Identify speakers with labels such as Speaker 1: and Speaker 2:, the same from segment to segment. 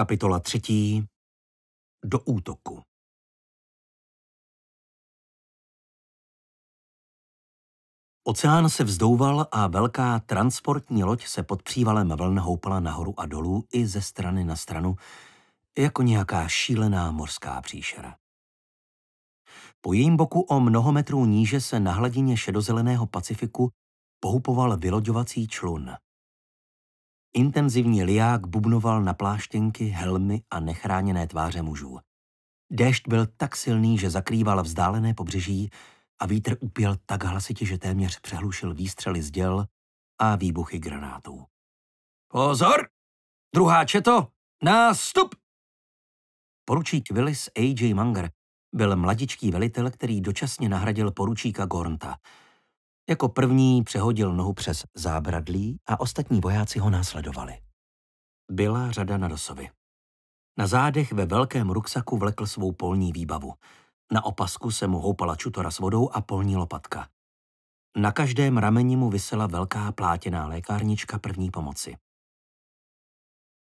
Speaker 1: Kapitola třetí. Do útoku. Oceán se vzdouval a velká transportní loď se pod přívalem vln houpala nahoru a dolů i ze strany na stranu, jako nějaká šílená morská příšera. Po jejím boku o mnoho metrů níže se na hladině šedozeleného Pacifiku pohupoval vyloďovací člun – Intenzivní liák bubnoval na pláštěnky, helmy a nechráněné tváře mužů. Déšť byl tak silný, že zakrýval vzdálené pobřeží a vítr upěl tak hlasitě, že téměř přehlušil výstřely z děl a výbuchy granátů. Pozor! Druhá četo! Nástup! Poručík Willis A.J. Munger byl mladičký velitel, který dočasně nahradil poručíka Gornta – jako první přehodil nohu přes zábradlí a ostatní vojáci ho následovali. Byla řada na dosovi. Na zádech ve velkém ruksaku vlekl svou polní výbavu. Na opasku se mu houpala čutora s vodou a polní lopatka. Na každém rameni mu visela velká plátěná lékárnička první pomoci.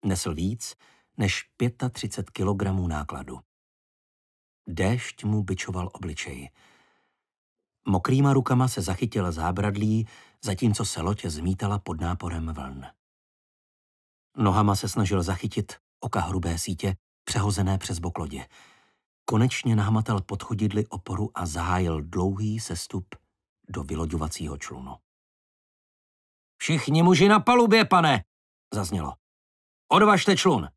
Speaker 1: Nesl víc než 35 kilogramů nákladu. Déšť mu byčoval obličeji. Mokrýma rukama se zachytila zábradlí, zatímco se loď zmítala pod náporem vln. Nohama se snažil zachytit oka hrubé sítě, přehozené přes bok lodě. Konečně nahmatal podchodidly oporu a zahájil dlouhý sestup do vyloďovacího člunu. Všichni muži na palubě, pane, zaznělo. Odvažte člun.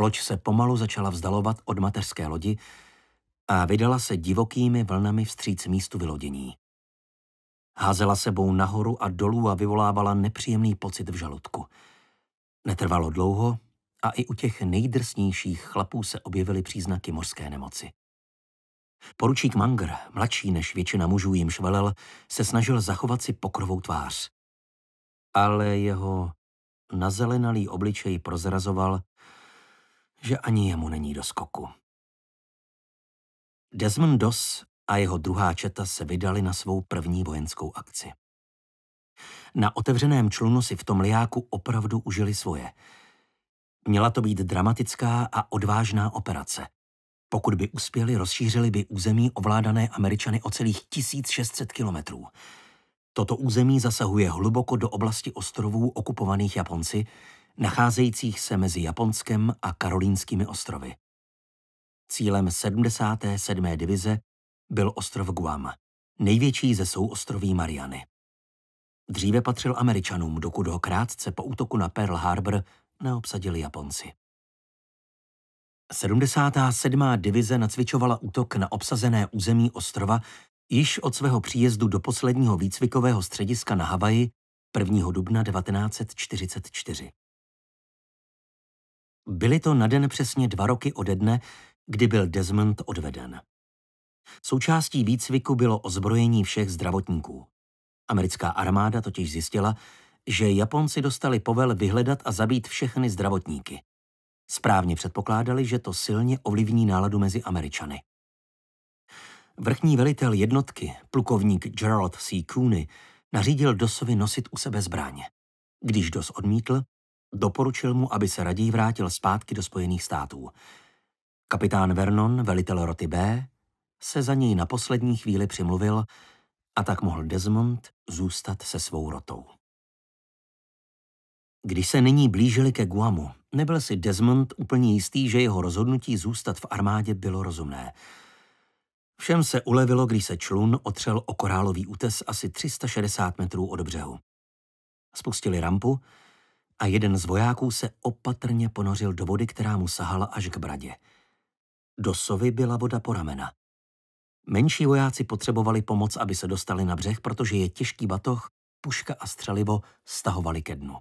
Speaker 1: Loď se pomalu začala vzdalovat od mateřské lodi, a vydala se divokými vlnami vstříc místu vylodění. Házela sebou nahoru a dolů a vyvolávala nepříjemný pocit v žaludku. Netrvalo dlouho a i u těch nejdrsnějších chlapů se objevily příznaky mořské nemoci. Poručík Manger, mladší než většina mužů jim švelel, se snažil zachovat si pokrovou tvář. Ale jeho nazelenalý obličej prozrazoval, že ani jemu není do skoku. Desmond Doss a jeho druhá četa se vydali na svou první vojenskou akci. Na otevřeném člunu si v tom liáku opravdu užili svoje. Měla to být dramatická a odvážná operace. Pokud by uspěli, rozšířili by území ovládané Američany o celých 1600 kilometrů. Toto území zasahuje hluboko do oblasti ostrovů okupovaných Japonci, nacházejících se mezi Japonskem a Karolínskými ostrovy. Cílem 77. divize byl ostrov Guam, největší ze souostroví Mariany. Dříve patřil Američanům, dokud ho krátce po útoku na Pearl Harbor neobsadili Japonci. 77. divize nacvičovala útok na obsazené území ostrova již od svého příjezdu do posledního výcvikového střediska na Havaji 1. dubna 1944. Byly to na den přesně dva roky ode dne, kdy byl Desmond odveden. Součástí výcviku bylo ozbrojení všech zdravotníků. Americká armáda totiž zjistila, že Japonci dostali povel vyhledat a zabít všechny zdravotníky. Správně předpokládali, že to silně ovlivní náladu mezi Američany. Vrchní velitel jednotky, plukovník Gerald C. Cooney, nařídil Dosovi nosit u sebe zbraně. Když Dos odmítl, doporučil mu, aby se raději vrátil zpátky do Spojených států – Kapitán Vernon, velitel roty B, se za něj na poslední chvíli přimluvil a tak mohl Desmond zůstat se svou rotou. Když se nyní blížili ke Guamu, nebyl si Desmond úplně jistý, že jeho rozhodnutí zůstat v armádě bylo rozumné. Všem se ulevilo, když se člun otřel o korálový útes asi 360 metrů od břehu. Spustili rampu a jeden z vojáků se opatrně ponořil do vody, která mu sahala až k bradě – do sovy byla voda po ramena. Menší vojáci potřebovali pomoc, aby se dostali na břeh, protože je těžký batoh, puška a střelivo stahovali ke dnu.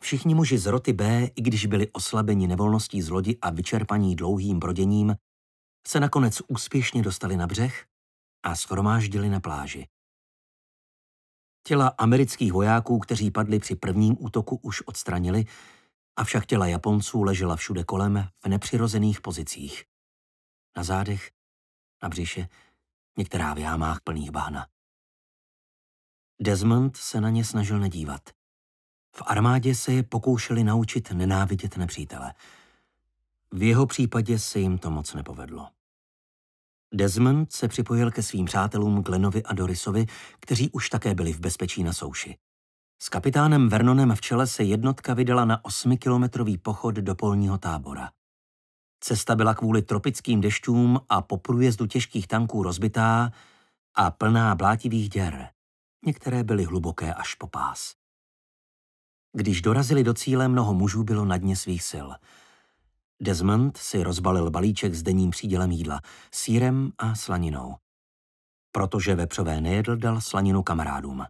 Speaker 1: Všichni muži z roty B, i když byli oslabeni nevolností z lodi a vyčerpaní dlouhým broděním, se nakonec úspěšně dostali na břeh a schromáždili na pláži. Těla amerických vojáků, kteří padli při prvním útoku, už odstranili, avšak těla Japonců ležela všude kolem v nepřirozených pozicích. Na zádech, na břiše, některá v jámách plných bahna. Desmond se na ně snažil nedívat. V armádě se je pokoušeli naučit nenávidět nepřítele. V jeho případě se jim to moc nepovedlo. Desmond se připojil ke svým přátelům Glenovi a Dorisovi, kteří už také byli v bezpečí na souši. S kapitánem Vernonem v čele se jednotka vydala na osmikilometrový pochod do polního tábora. Cesta byla kvůli tropickým dešťům a po průjezdu těžkých tanků rozbitá a plná blátivých děr. Některé byly hluboké až po pás. Když dorazili do cíle, mnoho mužů bylo na dně svých sil. Desmond si rozbalil balíček s denním přídělem jídla, sírem a slaninou. Protože vepřové nejedl, dal slaninu kamarádům.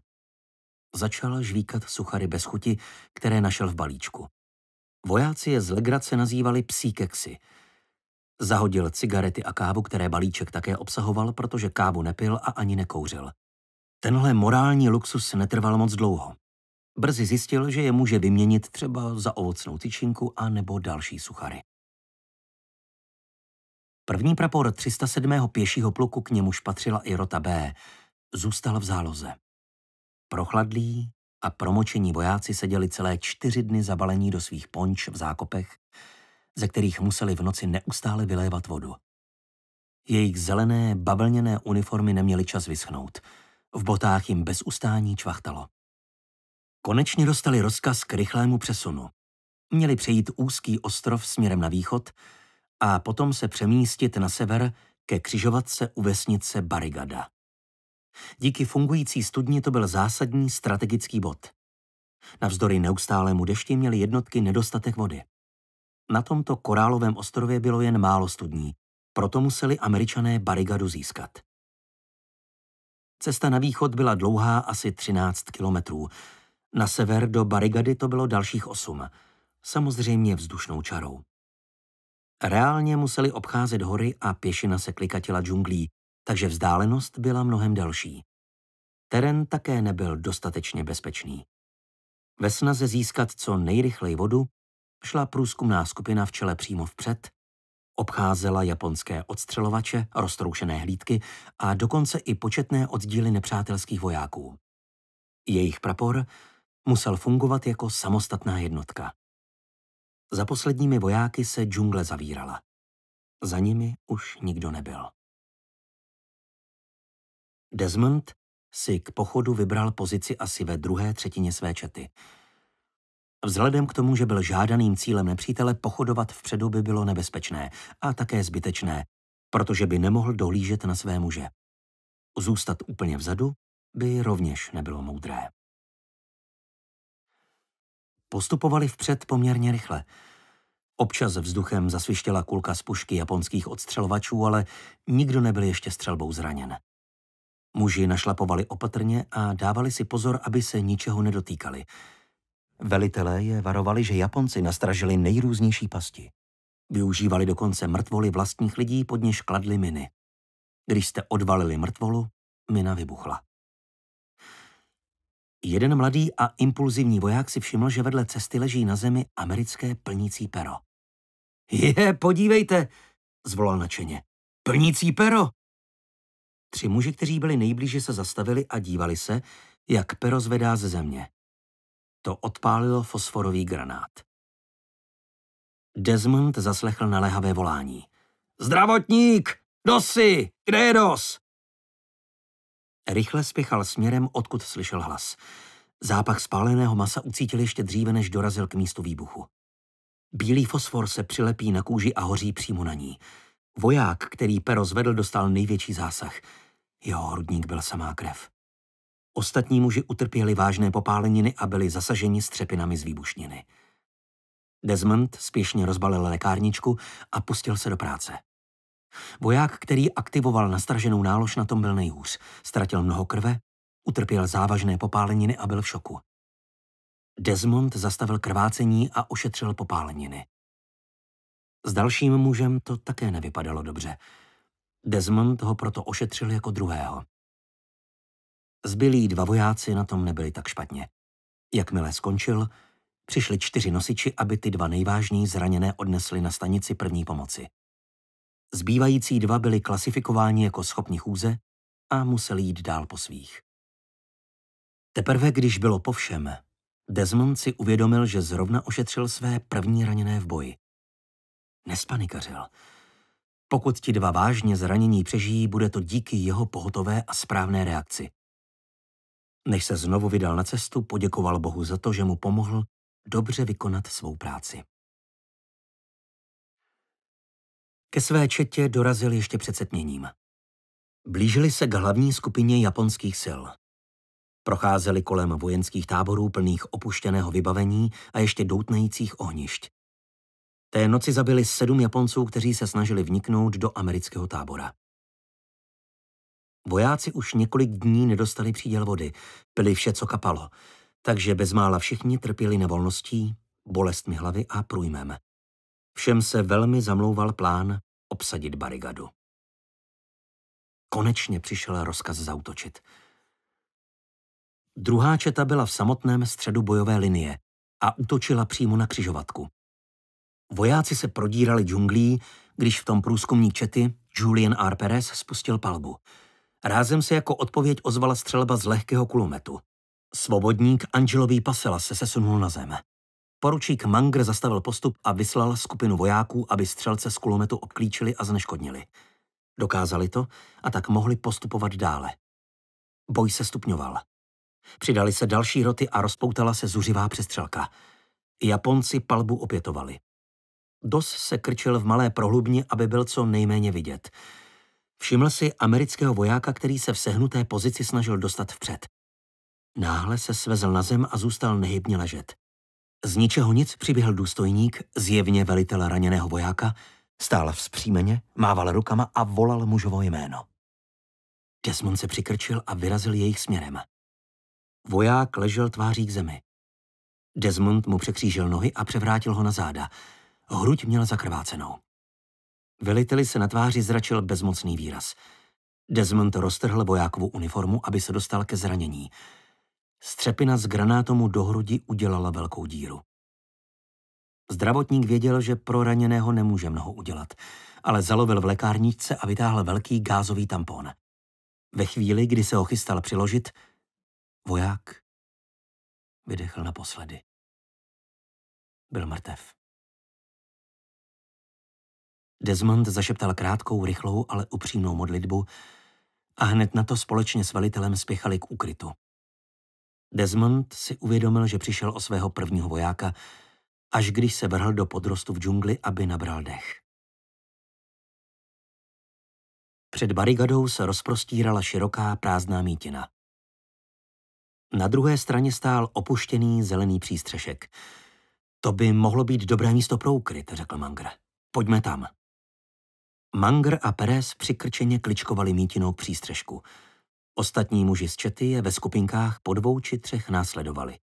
Speaker 1: Začal žvíkat suchary bez chuti, které našel v balíčku. Vojáci je z legrace nazývali psí keksy. Zahodil cigarety a kávu, které balíček také obsahoval, protože kávu nepil a ani nekouřil. Tenhle morální luxus netrval moc dlouho. Brzy zjistil, že je může vyměnit třeba za ovocnou tyčinku a nebo další suchary. První prapor 307. pěšího pluku, k němuž patřila i rota B, zůstal v záloze. Prochladlí a promočení vojáci seděli celé čtyři dny zabalení do svých ponč v zákopech, ze kterých museli v noci neustále vylévat vodu. Jejich zelené, bavlněné uniformy neměly čas vyschnout. V botách jim bez ustání čvachtalo. Konečně dostali rozkaz k rychlému přesunu. Měli přejít úzký ostrov směrem na východ a potom se přemístit na sever ke křižovatce u vesnice Barigada. Díky fungující studni to byl zásadní strategický bod. Navzdory neustálému dešti měly jednotky nedostatek vody. Na tomto korálovém ostrově bylo jen málo studní, proto museli američané barigadu získat. Cesta na východ byla dlouhá asi 13 kilometrů. Na sever do barigady to bylo dalších osm, samozřejmě vzdušnou čarou. Reálně museli obcházet hory a pěšina se klikatila džunglí, takže vzdálenost byla mnohem delší. Terén také nebyl dostatečně bezpečný. Ve snaze získat co nejrychleji vodu šla průzkumná skupina v čele přímo vpřed, obcházela japonské odstřelovače, roztroušené hlídky a dokonce i početné oddíly nepřátelských vojáků. Jejich prapor musel fungovat jako samostatná jednotka. Za posledními vojáky se džungle zavírala. Za nimi už nikdo nebyl. Desmond si k pochodu vybral pozici asi ve druhé třetině své čety. Vzhledem k tomu, že byl žádaným cílem nepřítele, pochodovat vpředu by bylo nebezpečné a také zbytečné, protože by nemohl dohlížet na své muže. Zůstat úplně vzadu by rovněž nebylo moudré. Postupovali vpřed poměrně rychle. Občas vzduchem zasvištěla kulka z pušky japonských odstřelovačů, ale nikdo nebyl ještě střelbou zraněn. Muži našlapovali opatrně a dávali si pozor, aby se ničeho nedotýkali. Velitelé je varovali, že Japonci nastražili nejrůznější pasti. Využívali dokonce mrtvoly vlastních lidí, pod něž kladli miny. Když jste odvalili mrtvolu, mina vybuchla. Jeden mladý a impulzivní voják si všiml, že vedle cesty leží na zemi americké plnící pero. Je, podívejte, zvolal nadšeně. Plnící pero! Tři muži, kteří byli nejblíže, se zastavili a dívali se, jak pero zvedá ze země. To odpálilo fosforový granát. Desmond zaslechl naléhavé volání. Zdravotník! Dosi! Kde je dos? Rychle spěchal směrem, odkud slyšel hlas. Zápach spáleného masa ucítil ještě dříve, než dorazil k místu výbuchu. Bílý fosfor se přilepí na kůži a hoří přímo na ní. Voják, který pero zvedl, dostal největší zásah. Jeho hrudník byl samá krev. Ostatní muži utrpěli vážné popáleniny a byli zasaženi střepinami z výbušniny. Desmond spěšně rozbalil lékárničku a pustil se do práce. Voják, který aktivoval nastraženou nálož, na tom byl nejhůř. Ztratil mnoho krve, utrpěl závažné popáleniny a byl v šoku. Desmond zastavil krvácení a ošetřil popáleniny. S dalším mužem to také nevypadalo dobře. Desmond ho proto ošetřil jako druhého. Zbylí dva vojáci na tom nebyli tak špatně. Jakmile skončil, přišli čtyři nosiči, aby ty dva nejvážní zraněné odnesli na stanici první pomoci. Zbývající dva byli klasifikováni jako schopni chůze a museli jít dál po svých. Teprve když bylo po všem, Desmond si uvědomil, že zrovna ošetřil své první raněné v boji. Nespanikařil. Pokud ti dva vážně zranění přežijí, bude to díky jeho pohotové a správné reakci. Než se znovu vydal na cestu, poděkoval Bohu za to, že mu pomohl dobře vykonat svou práci. Ke své četě dorazil ještě před setměním. Blížili se k hlavní skupině japonských sil. Procházeli kolem vojenských táborů plných opuštěného vybavení a ještě doutnajících ohnišť. Té noci zabili sedm Japonců, kteří se snažili vniknout do amerického tábora. Vojáci už několik dní nedostali příděl vody, pili vše, co kapalo, takže bezmála všichni trpěli nevolností, bolestmi hlavy a průjmem. Všem se velmi zamlouval plán obsadit barigadu. Konečně přišel rozkaz zautočit. Druhá četa byla v samotném středu bojové linie a útočila přímo na křižovatku. Vojáci se prodírali džunglí, když v tom průzkumník čety Julian R. Perez spustil palbu. Rázem se jako odpověď ozvala střelba z lehkého kulometu. Svobodník Angelový Pasela se sesunul na zem. Poručík Mangr zastavil postup a vyslal skupinu vojáků, aby střelce z kulometu obklíčili a zneškodnili. Dokázali to a tak mohli postupovat dále. Boj se stupňoval. Přidali se další roty a rozpoutala se zuřivá přestřelka. Japonci palbu opětovali. Dos se krčil v malé prohlubni, aby byl co nejméně vidět. Všiml si amerického vojáka, který se v sehnuté pozici snažil dostat vpřed. Náhle se svezl na zem a zůstal nehybně ležet. Z ničeho nic přiběhl důstojník, zjevně velitel raněného vojáka, stál vzpřímeně, mával rukama a volal mužovo jméno. Desmond se přikrčil a vyrazil jejich směrem. Voják ležel tváří k zemi. Desmond mu překřížil nohy a převrátil ho na záda – Hruď měl zakrvácenou. Veliteli se na tváři zračil bezmocný výraz. Desmond roztrhl vojákovu uniformu, aby se dostal ke zranění. Střepina z granátomu do hrudi udělala velkou díru. Zdravotník věděl, že pro raněného nemůže mnoho udělat, ale zalovil v lékárničce a vytáhl velký gázový tampon. Ve chvíli, kdy se ho chystal přiložit, voják vydechl naposledy. Byl mrtev. Desmond zašeptal krátkou, rychlou, ale upřímnou modlitbu a hned na to společně s velitelem spěchali k ukrytu. Desmond si uvědomil, že přišel o svého prvního vojáka, až když se vrhl do podrostu v džungli, aby nabral dech. Před barigadou se rozprostírala široká prázdná mítina. Na druhé straně stál opuštěný zelený přístřešek. To by mohlo být dobré místo pro ukryt, řekl Mangr. Pojďme tam. Manger a Perez přikrčeně kličkovali mítinou k přístřežku. Ostatní muži z čety je ve skupinkách po dvou či třech následovali.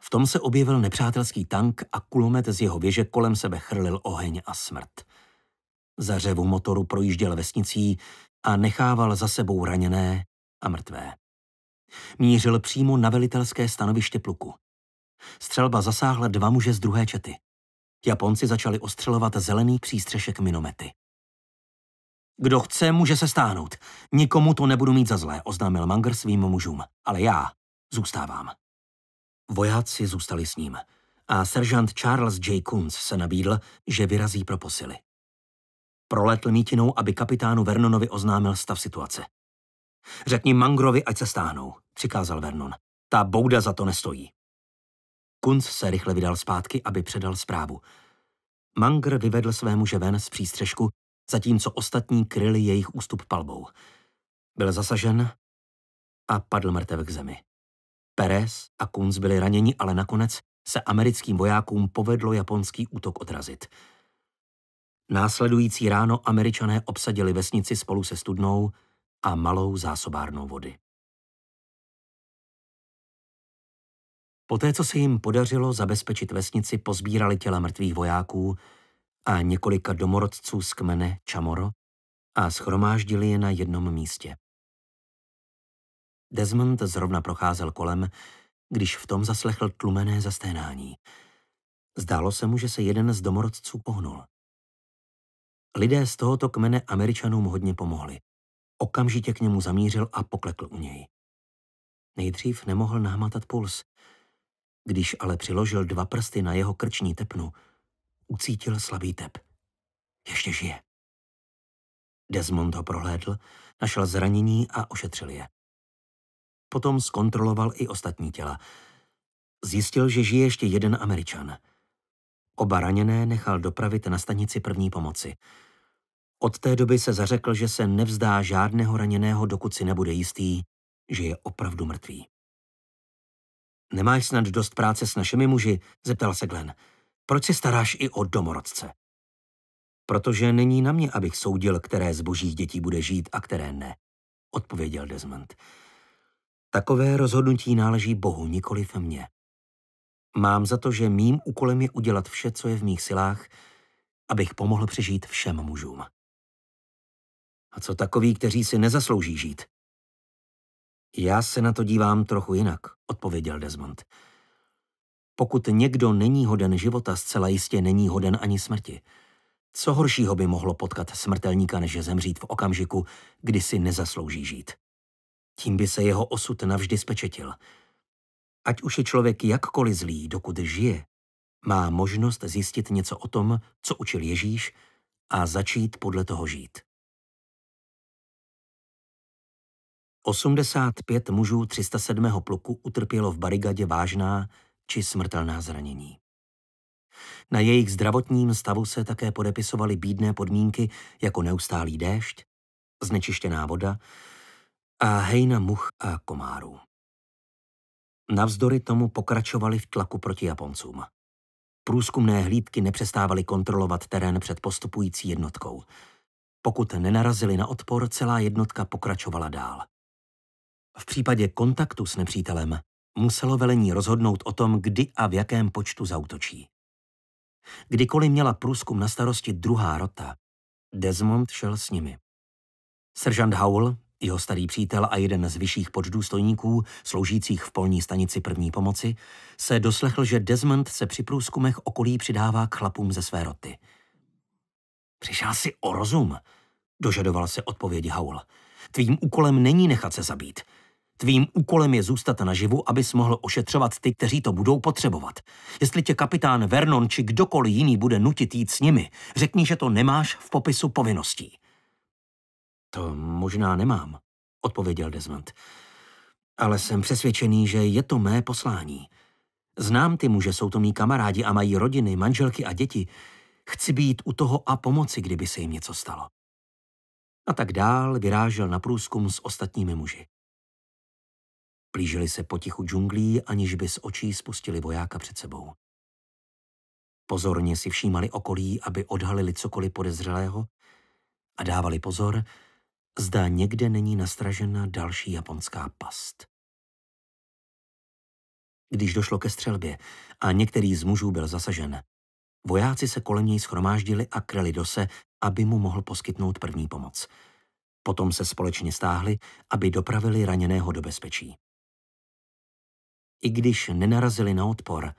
Speaker 1: V tom se objevil nepřátelský tank a kulomet z jeho věže kolem sebe chrlil oheň a smrt. Za řevu motoru projížděl vesnicí a nechával za sebou raněné a mrtvé. Mířil přímo na velitelské stanoviště pluku. Střelba zasáhla dva muže z druhé čety. Japonci začali ostřelovat zelený přístřešek minomety. Kdo chce, může se stáhnout. Nikomu to nebudu mít za zlé, oznámil Manger svým mužům. Ale já zůstávám. Vojáci zůstali s ním a seržant Charles J. Kunz se nabídl, že vyrazí pro posily. Proletl mítinou, aby kapitánu Vernonovi oznámil stav situace. Řekni Mangrovi, ať se stáhnou, přikázal Vernon. Ta bouda za to nestojí. Kunz se rychle vydal zpátky, aby předal zprávu. Mangr vyvedl své muže ven z přístřežku zatímco ostatní kryli jejich ústup palbou. Byl zasažen a padl mrtev k zemi. Perez a Kunz byli raněni, ale nakonec se americkým vojákům povedlo japonský útok odrazit. Následující ráno američané obsadili vesnici spolu se studnou a malou zásobárnou vody. Poté, co se jim podařilo zabezpečit vesnici, pozbírali těla mrtvých vojáků, a několika domorodců z kmene Čamoro a schromáždili je na jednom místě. Desmond zrovna procházel kolem, když v tom zaslechl tlumené zasténání. Zdálo se mu, že se jeden z domorodců pohnul. Lidé z tohoto kmene Američanům hodně pomohli. Okamžitě k němu zamířil a poklekl u něj. Nejdřív nemohl nahmatat puls. Když ale přiložil dva prsty na jeho krční tepnu, ucítil slabý tep. Ještě žije. Desmond ho prohlédl, našel zranění a ošetřil je. Potom zkontroloval i ostatní těla. Zjistil, že žije ještě jeden Američan. Oba raněné nechal dopravit na stanici první pomoci. Od té doby se zařekl, že se nevzdá žádného raněného, dokud si nebude jistý, že je opravdu mrtvý. Nemáš snad dost práce s našimi muži? zeptal se Glenn. Proč se staráš i o domorodce? Protože není na mě, abych soudil, které z božích dětí bude žít a které ne, odpověděl Desmond. Takové rozhodnutí náleží Bohu, nikoli ve mně. Mám za to, že mým úkolem je udělat vše, co je v mých silách, abych pomohl přežít všem mužům. A co takový, kteří si nezaslouží žít? Já se na to dívám trochu jinak, odpověděl Desmond. Pokud někdo není hoden života, zcela jistě není hoden ani smrti. Co horšího by mohlo potkat smrtelníka, než zemřít v okamžiku, kdy si nezaslouží žít? Tím by se jeho osud navždy spečetil. Ať už je člověk jakkoliv zlý, dokud žije, má možnost zjistit něco o tom, co učil Ježíš, a začít podle toho žít. 85 mužů 307. pluku utrpělo v barigadě vážná či smrtelná zranění. Na jejich zdravotním stavu se také podepisovaly bídné podmínky jako neustálý déšť, znečištěná voda a hejna much a komárů. Navzdory tomu pokračovali v tlaku proti Japoncům. Průzkumné hlídky nepřestávaly kontrolovat terén před postupující jednotkou. Pokud nenarazili na odpor, celá jednotka pokračovala dál. V případě kontaktu s nepřítelem muselo velení rozhodnout o tom, kdy a v jakém počtu zautočí. Kdykoliv měla průzkum na starosti druhá rota, Desmond šel s nimi. Seržant Howell, jeho starý přítel a jeden z vyšších počdůstojníků, sloužících v polní stanici první pomoci, se doslechl, že Desmond se při průzkumech okolí přidává k chlapům ze své roty. Přišel si o rozum, dožadoval se odpovědi Howell. Tvým úkolem není nechat se zabít – Tvým úkolem je zůstat naživu, abys mohl ošetřovat ty, kteří to budou potřebovat. Jestli tě kapitán Vernon či kdokoliv jiný bude nutit jít s nimi, řekni, že to nemáš v popisu povinností. To možná nemám, odpověděl Desmond. Ale jsem přesvědčený, že je to mé poslání. Znám ty muže, jsou to mý kamarádi a mají rodiny, manželky a děti. Chci být u toho a pomoci, kdyby se jim něco stalo. A tak dál vyrážel na průzkum s ostatními muži. Plížili se potichu džunglí, aniž by z očí spustili vojáka před sebou. Pozorně si všímali okolí, aby odhalili cokoliv podezřelého a dávali pozor, zda někde není nastražena další japonská past. Když došlo ke střelbě a některý z mužů byl zasažen, vojáci se kolem něj schromáždili a kryli dose, aby mu mohl poskytnout první pomoc. Potom se společně stáhli, aby dopravili raněného do bezpečí. I když nenarazili na odpor,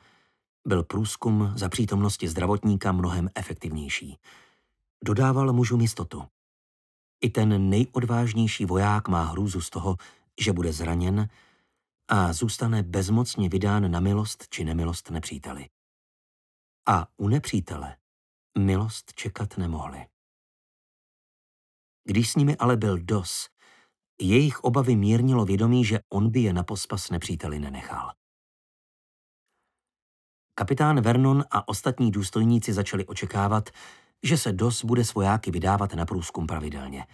Speaker 1: byl průzkum za přítomnosti zdravotníka mnohem efektivnější. Dodával mužům jistotu. I ten nejodvážnější voják má hrůzu z toho, že bude zraněn a zůstane bezmocně vydán na milost či nemilost nepříteli. A u nepřítele milost čekat nemohli. Když s nimi ale byl dos, jejich obavy mírnilo vědomí, že on by je na pospas nepříteli nenechal. Kapitán Vernon a ostatní důstojníci začali očekávat, že se DOS bude svojáky vydávat na průzkum pravidelně.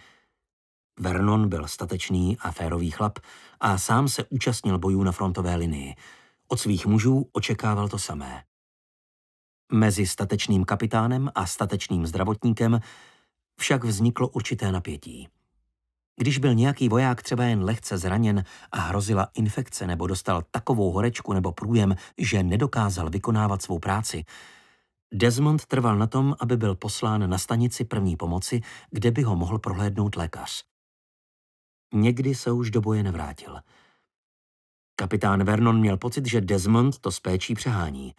Speaker 1: Vernon byl statečný a férový chlap a sám se účastnil bojů na frontové linii. Od svých mužů očekával to samé. Mezi statečným kapitánem a statečným zdravotníkem však vzniklo určité napětí. Když byl nějaký voják třeba jen lehce zraněn a hrozila infekce nebo dostal takovou horečku nebo průjem, že nedokázal vykonávat svou práci, Desmond trval na tom, aby byl poslán na stanici první pomoci, kde by ho mohl prohlédnout lékař. Někdy se už do boje nevrátil. Kapitán Vernon měl pocit, že Desmond to s péčí přehání.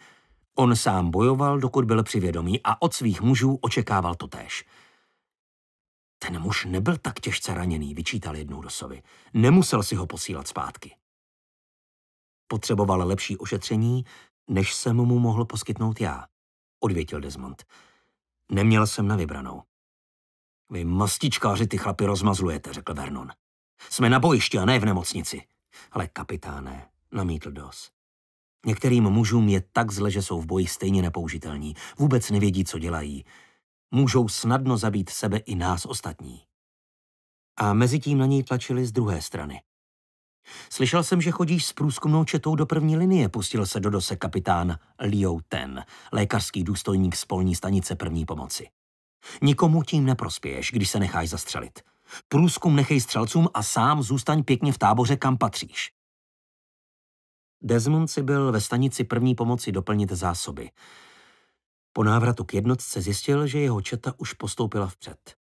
Speaker 1: On sám bojoval, dokud byl přivědomý a od svých mužů očekával to též. Ten muž nebyl tak těžce raněný, vyčítal jednou Rosovi. Nemusel si ho posílat zpátky. Potřeboval lepší ošetření, než jsem mu mohl poskytnout já, odvětil Desmond. Neměl jsem na vybranou. Vy mastičkáři ty chlapy rozmazlujete, řekl Vernon. Jsme na bojišti a ne v nemocnici. Ale kapitáne, namítl Dos. Některým mužům je tak zle, že jsou v boji stejně nepoužitelní. Vůbec nevědí, co dělají můžou snadno zabít sebe i nás ostatní. A mezi tím na něj tlačili z druhé strany. Slyšel jsem, že chodíš s průzkumnou četou do první linie, pustil se do dose kapitán Liu Ten, lékařský důstojník z polní stanice první pomoci. Nikomu tím neprospěješ, když se necháš zastřelit. Průzkum nechej střelcům a sám zůstaň pěkně v táboře, kam patříš. Desmond si byl ve stanici první pomoci doplnit zásoby. Po návratu k jednotce zjistil, že jeho četa už postoupila vpřed.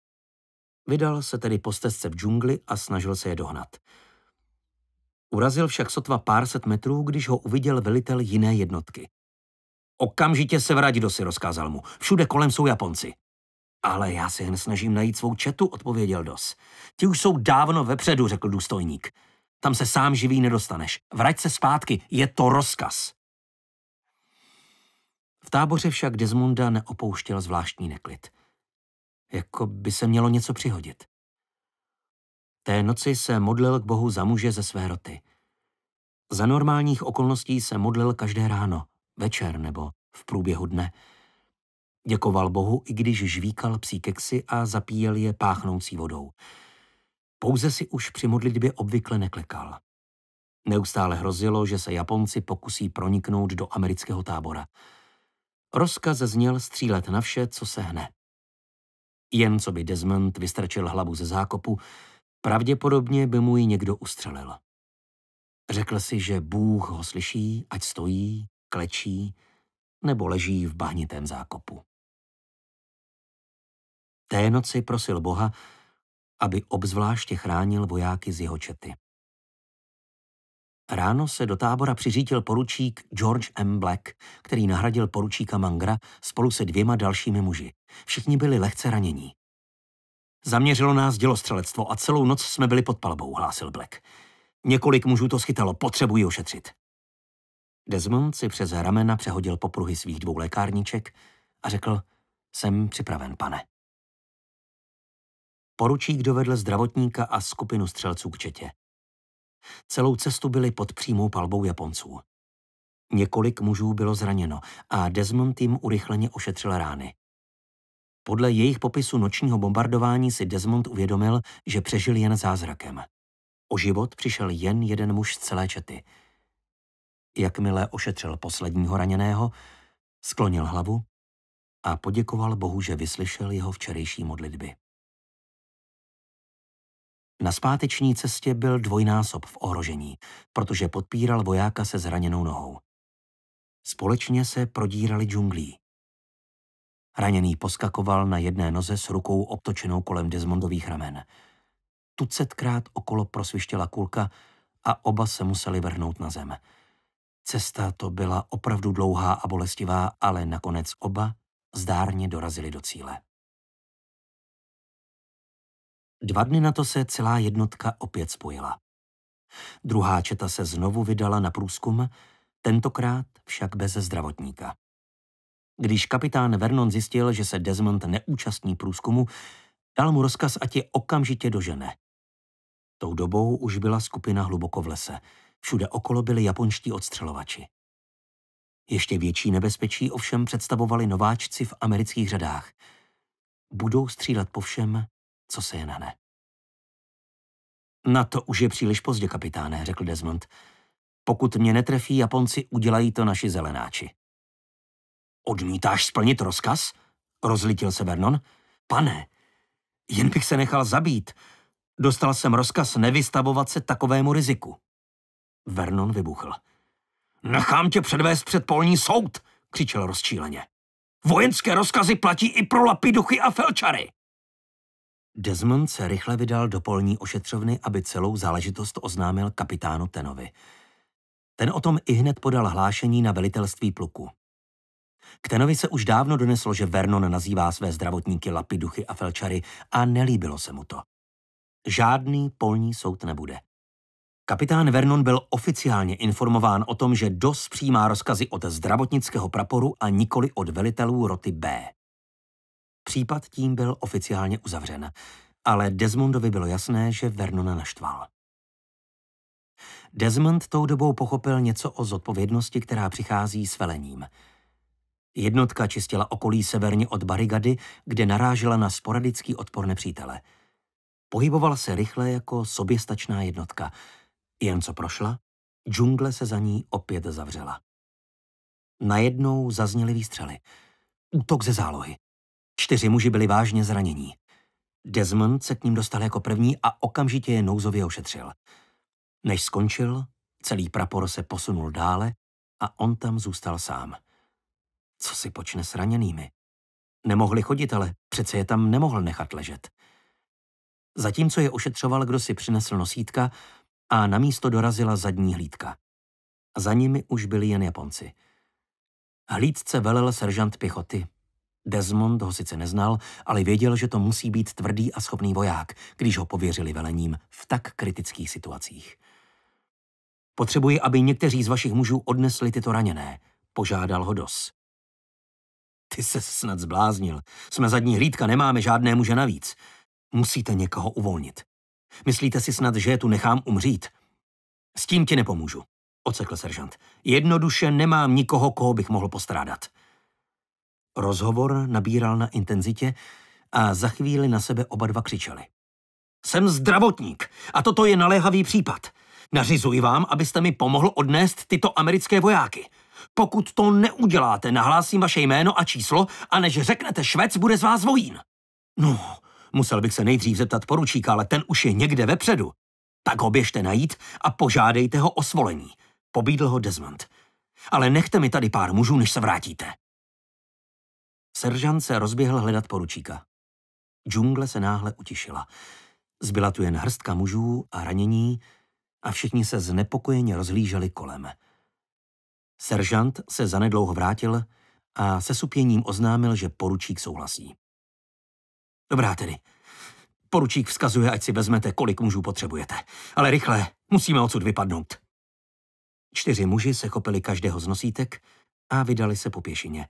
Speaker 1: Vydal se tedy po stezce v džungli a snažil se je dohnat. Urazil však sotva pár set metrů, když ho uviděl velitel jiné jednotky. Okamžitě se vrátí do si, rozkázal mu. Všude kolem jsou Japonci. Ale já se jen snažím najít svou četu, odpověděl Dos. Ti už jsou dávno vepředu, řekl důstojník. Tam se sám živý nedostaneš. Vrať se zpátky, je to rozkaz. V táboře však Desmunda neopouštěl zvláštní neklid. Jako by se mělo něco přihodit. Té noci se modlil k Bohu za muže ze své roty. Za normálních okolností se modlil každé ráno, večer nebo v průběhu dne. Děkoval Bohu, i když žvíkal psí keksy a zapíjel je páchnoucí vodou. Pouze si už při modlitbě obvykle neklekal. Neustále hrozilo, že se Japonci pokusí proniknout do amerického tábora – Rozkaz zněl střílet na vše, co se hne. Jen co by Desmond vystrčil hlavu ze zákopu, pravděpodobně by mu ji někdo ustřelil. Řekl si, že Bůh ho slyší, ať stojí, klečí nebo leží v bahnitém zákopu. Té noci prosil Boha, aby obzvláště chránil vojáky z jeho čety. Ráno se do tábora přiřítil poručík George M. Black, který nahradil poručíka Mangra spolu se dvěma dalšími muži. Všichni byli lehce ranění. Zaměřilo nás dělostřelectvo a celou noc jsme byli pod palbou, hlásil Black. Několik mužů to schytalo, potřebuji ošetřit. Desmond si přes ramena přehodil popruhy svých dvou lékárníček a řekl, jsem připraven, pane. Poručík dovedl zdravotníka a skupinu střelců k četě. Celou cestu byli pod přímou palbou Japonců. Několik mužů bylo zraněno a Desmond jim urychleně ošetřil rány. Podle jejich popisu nočního bombardování si Desmond uvědomil, že přežil jen zázrakem. O život přišel jen jeden muž z celé čety. Jakmile ošetřil posledního raněného, sklonil hlavu a poděkoval Bohu, že vyslyšel jeho včerejší modlitby. Na zpáteční cestě byl dvojnásob v ohrožení, protože podpíral vojáka se zraněnou nohou. Společně se prodírali džunglí. Raněný poskakoval na jedné noze s rukou obtočenou kolem Desmondových ramen. Tucetkrát okolo prosvištěla kulka a oba se museli vrhnout na zem. Cesta to byla opravdu dlouhá a bolestivá, ale nakonec oba zdárně dorazili do cíle. Dva dny na to se celá jednotka opět spojila. Druhá četa se znovu vydala na průzkum, tentokrát však bez zdravotníka. Když kapitán Vernon zjistil, že se Desmond neúčastní průzkumu, dal mu rozkaz, ať je okamžitě dožene. Tou dobou už byla skupina hluboko v lese. Všude okolo byli japonští odstřelovači. Ještě větší nebezpečí ovšem představovali nováčci v amerických řadách. Budou střílet po všem, co se jen hne. Na to už je příliš pozdě, kapitáne, řekl Desmond. Pokud mě netrefí Japonci, udělají to naši zelenáči. Odmítáš splnit rozkaz? Rozlitil se Vernon. Pane, jen bych se nechal zabít. Dostal jsem rozkaz nevystavovat se takovému riziku. Vernon vybuchl. Nechám tě předvést před polní soud, křičel rozčíleně. Vojenské rozkazy platí i pro lapiduchy a felčary. Desmond se rychle vydal do polní ošetřovny, aby celou záležitost oznámil kapitánu Tenovi. Ten o tom i hned podal hlášení na velitelství pluku. K Tenovi se už dávno doneslo, že Vernon nazývá své zdravotníky lapiduchy a felčary a nelíbilo se mu to. Žádný polní soud nebude. Kapitán Vernon byl oficiálně informován o tom, že DOS přijímá rozkazy od zdravotnického praporu a nikoli od velitelů roty B. Případ tím byl oficiálně uzavřen, ale Desmondovi bylo jasné, že Vernona naštval. Desmond tou dobou pochopil něco o zodpovědnosti, která přichází s velením. Jednotka čistila okolí severně od Barigady, kde narážela na sporadický odpor nepřítele. Pohybovala se rychle jako soběstačná jednotka. Jen co prošla, džungle se za ní opět zavřela. Najednou zazněly výstřely. Útok ze zálohy. Čtyři muži byli vážně zranění. Desmond se k ním dostal jako první a okamžitě je nouzově ošetřil. Než skončil, celý prapor se posunul dále a on tam zůstal sám. Co si počne s raněnými? Nemohli chodit, ale přece je tam nemohl nechat ležet. Zatímco je ošetřoval, kdo si přinesl nosítka a na místo dorazila zadní hlídka. Za nimi už byli jen Japonci. Hlídce velel seržant pěchoty Desmond ho sice neznal, ale věděl, že to musí být tvrdý a schopný voják, když ho pověřili velením v tak kritických situacích. Potřebuji, aby někteří z vašich mužů odnesli tyto raněné, požádal ho Dos. Ty se snad zbláznil. Jsme zadní hlídka, nemáme žádné muže navíc. Musíte někoho uvolnit. Myslíte si snad, že je tu nechám umřít? S tím ti nepomůžu, ocekl seržant. Jednoduše nemám nikoho, koho bych mohl postrádat. Rozhovor nabíral na intenzitě a za chvíli na sebe oba dva křičeli. Jsem zdravotník a toto je naléhavý případ. Nařizuji vám, abyste mi pomohl odnést tyto americké vojáky. Pokud to neuděláte, nahlásím vaše jméno a číslo a než řeknete švec, bude z vás vojín. No, musel bych se nejdřív zeptat poručíka, ale ten už je někde vepředu. Tak ho běžte najít a požádejte ho o svolení, pobídl ho Desmond. Ale nechte mi tady pár mužů, než se vrátíte. Seržant se rozběhl hledat poručíka. Džungle se náhle utišila. Zbyla tu jen hrstka mužů a ranění a všichni se znepokojeně rozhlíželi kolem. Seržant se zanedlouho vrátil a se supěním oznámil, že poručík souhlasí. Dobrá tedy. Poručík vzkazuje, ať si vezmete, kolik mužů potřebujete. Ale rychle, musíme odsud vypadnout. Čtyři muži se chopili každého z nosítek a vydali se po pěšině.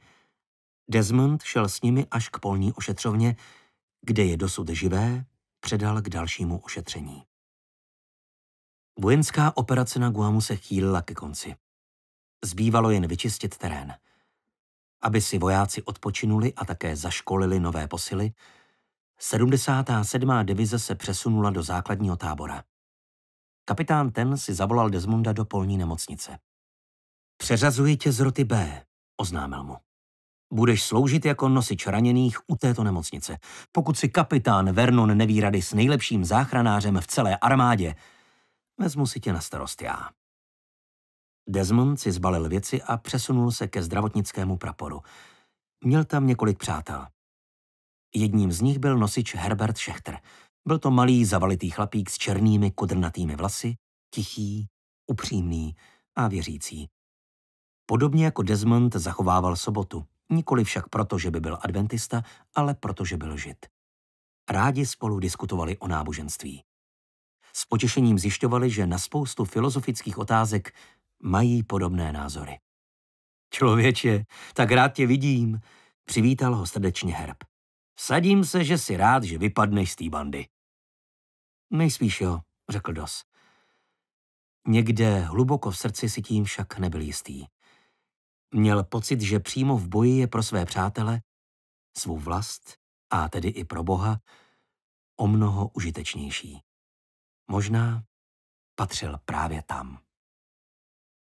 Speaker 1: Desmond šel s nimi až k polní ošetřovně, kde je dosud živé, předal k dalšímu ošetření. Vojenská operace na Guamu se chýlila ke konci. Zbývalo jen vyčistit terén. Aby si vojáci odpočinuli a také zaškolili nové posily, 77. divize se přesunula do základního tábora. Kapitán ten si zavolal Desmonda do polní nemocnice. Přeřazuji tě z roty B, oznámil mu. Budeš sloužit jako nosič raněných u této nemocnice. Pokud si kapitán Vernon neví rady s nejlepším záchranářem v celé armádě, vezmu si tě na starost já. Desmond si zbalil věci a přesunul se ke zdravotnickému praporu. Měl tam několik přátel. Jedním z nich byl nosič Herbert Schechter. Byl to malý, zavalitý chlapík s černými, kodrnatými vlasy, tichý, upřímný a věřící. Podobně jako Desmond zachovával sobotu, Nikoli však proto, že by byl adventista, ale proto, že byl žid. Rádi spolu diskutovali o náboženství. S potěšením zjišťovali, že na spoustu filozofických otázek mají podobné názory. Člověče, tak rád tě vidím, přivítal ho srdečně Herb. Sadím se, že si rád, že vypadneš z té bandy. Nejspíš jo, řekl Dos. Někde hluboko v srdci si tím však nebyl jistý. Měl pocit, že přímo v boji je pro své přátele, svou vlast, a tedy i pro Boha, o mnoho užitečnější. Možná patřil právě tam.